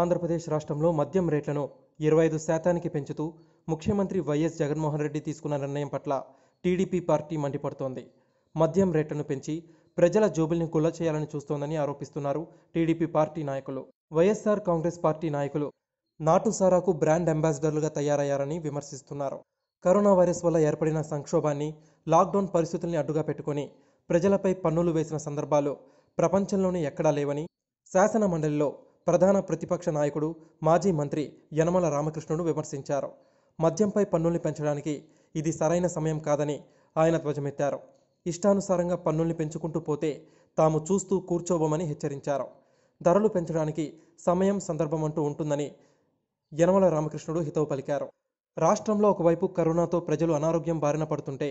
ఆంధ్రప్రదేశ్ రాష్ట్రంలో మద్యం రేట్లను ఇరవై ఐదు శాతానికి పెంచుతూ ముఖ్యమంత్రి వైఎస్ జగన్మోహన్ రెడ్డి తీసుకున్న నిర్ణయం పట్ల టీడీపీ పార్టీ మండిపడుతోంది మద్యం రేట్లను పెంచి ప్రజల జోబుల్ని కుల్ల చేయాలని చూస్తోందని ఆరోపిస్తున్నారు టీడీపీ పార్టీ నాయకులు వైఎస్ఆర్ కాంగ్రెస్ పార్టీ నాయకులు నాటుసారాకు బ్రాండ్ అంబాసిడర్లుగా తయారయ్యారని విమర్శిస్తున్నారు కరోనా వైరస్ వల్ల ఏర్పడిన సంక్షోభాన్ని లాక్డౌన్ పరిస్థితుల్ని అడ్డుగా పెట్టుకుని ప్రజలపై పన్నులు వేసిన సందర్భాలు ప్రపంచంలోనే ఎక్కడా లేవని శాసన మండలిలో ప్రధాన ప్రతిపక్ష నాయకుడు మాజీ మంత్రి యనమల రామకృష్ణుడు విమర్శించారు మద్యంపై పన్నుల్ని పెంచడానికి ఇది సరైన సమయం కాదని ఆయన ధ్వజమెత్తారు ఇష్టానుసారంగా పన్నుల్ని పెంచుకుంటూ పోతే తాము చూస్తూ కూర్చోబోమని హెచ్చరించారు ధరలు పెంచడానికి సమయం సందర్భం అంటూ ఉంటుందని యనమల రామకృష్ణుడు హితవు పలికారు రాష్ట్రంలో ఒకవైపు కరోనాతో ప్రజలు అనారోగ్యం బారిన పడుతుంటే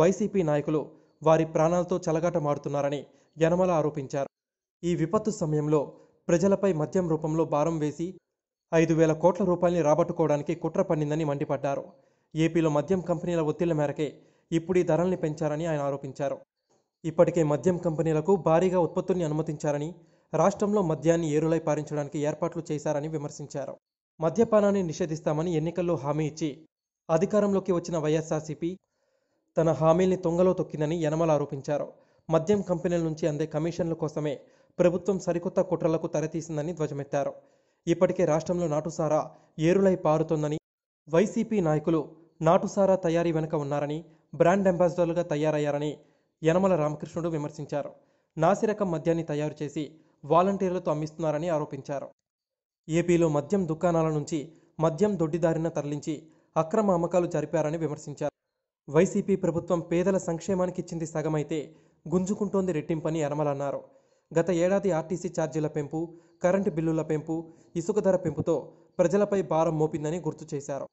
వైసీపీ నాయకులు వారి ప్రాణాలతో చలగాట మారుతున్నారని యనమల ఆరోపించారు ఈ విపత్తు సమయంలో ప్రజలపై మద్యం రూపంలో భారం వేసి ఐదు వేల కోట్ల రూపాయల్ని రాబట్టుకోవడానికి కుట్ర పన్నిందని మండిపడ్డారు ఏపీలో మద్యం కంపెనీల ఒత్తిళ్ల మేరకే ఇప్పుడు ఈ ధరల్ని పెంచారని ఆయన ఆరోపించారు ఇప్పటికే మద్యం కంపెనీలకు భారీగా ఉత్పత్తుల్ని అనుమతించారని రాష్ట్రంలో మద్యాన్ని ఏరులై పారించడానికి ఏర్పాట్లు చేశారని విమర్శించారు మద్యపానాన్ని నిషేధిస్తామని ఎన్నికల్లో హామీ ఇచ్చి అధికారంలోకి వచ్చిన వైఎస్ఆర్సీపీ తన హామీల్ని తొంగలో తొక్కిందని యనమల ఆరోపించారు మద్యం కంపెనీల నుంచి అందే కమిషన్ల కోసమే ప్రభుత్వం సరికొత్త కుట్రలకు తెరతీసిందని ధ్వజమెత్తారు ఇప్పటికే రాష్ట్రంలో నాటుసారా ఏరులై పారుతోందని వైసీపీ నాయకులు నాటుసారా తయారీ వెనుక ఉన్నారని బ్రాండ్ అంబాసిడర్లుగా తయారయ్యారని యనమల రామకృష్ణుడు విమర్శించారు నాసిరకం మద్యాన్ని తయారు చేసి వాలంటీర్లతో అమ్మిస్తున్నారని ఆరోపించారు ఏపీలో మద్యం దుకాణాల నుంచి మద్యం దొడ్డిదారిన తరలించి అక్రమ అమ్మకాలు జరిపారని విమర్శించారు వైసీపీ ప్రభుత్వం పేదల సంక్షేమానికి ఇచ్చింది సగమైతే గుంజుకుంటోంది రెట్టింపని యనమలన్నారు గత ఏడాది ఆర్టీసీ ఛార్జీల పెంపు కరెంటు బిల్లుల పెంపు ఇసుక ధర పెంపుతో ప్రజలపై భారం మోపిందని గుర్తు చేశారు